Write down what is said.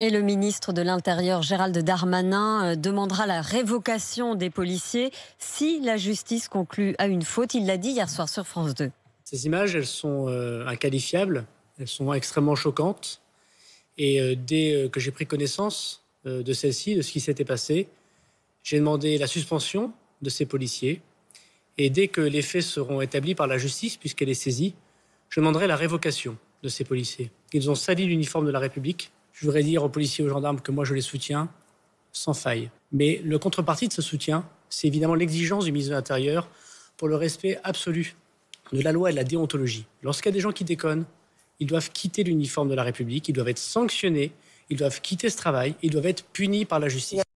Et le ministre de l'Intérieur, Gérald Darmanin, euh, demandera la révocation des policiers si la justice conclut à une faute. Il l'a dit hier soir sur France 2. Ces images, elles sont euh, inqualifiables, elles sont extrêmement choquantes. Et euh, dès que j'ai pris connaissance de celle-ci, de ce qui s'était passé, j'ai demandé la suspension de ces policiers. Et dès que les faits seront établis par la justice, puisqu'elle est saisie, je demanderai la révocation de ces policiers. Ils ont sali l'uniforme de la République je voudrais dire aux policiers et aux gendarmes que moi, je les soutiens sans faille. Mais le contrepartie de ce soutien, c'est évidemment l'exigence du ministre de l'Intérieur pour le respect absolu de la loi et de la déontologie. Lorsqu'il y a des gens qui déconnent, ils doivent quitter l'uniforme de la République, ils doivent être sanctionnés, ils doivent quitter ce travail, ils doivent être punis par la justice.